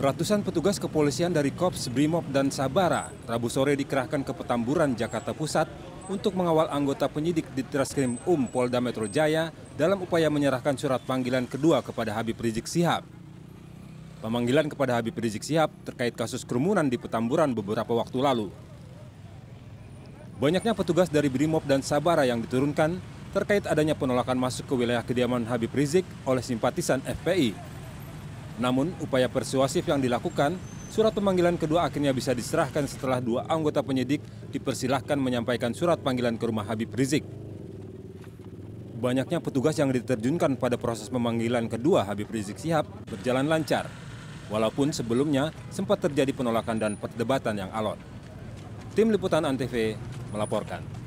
Ratusan petugas kepolisian dari Kops, Brimob, dan Sabara Rabu sore dikerahkan ke Petamburan, Jakarta Pusat untuk mengawal anggota penyidik di Treskrim Um Polda Metro Jaya dalam upaya menyerahkan surat panggilan kedua kepada Habib Rizik Sihab. Pemanggilan kepada Habib Rizik Sihab terkait kasus kerumunan di Petamburan beberapa waktu lalu. Banyaknya petugas dari Brimob dan Sabara yang diturunkan terkait adanya penolakan masuk ke wilayah kediaman Habib Rizik oleh simpatisan FPI namun, upaya persuasif yang dilakukan, surat pemanggilan kedua akhirnya bisa diserahkan setelah dua anggota penyidik dipersilahkan menyampaikan surat panggilan ke rumah Habib Rizik. Banyaknya petugas yang diterjunkan pada proses pemanggilan kedua Habib Rizik Sihab berjalan lancar, walaupun sebelumnya sempat terjadi penolakan dan perdebatan yang alot. Tim Liputan ANTV melaporkan.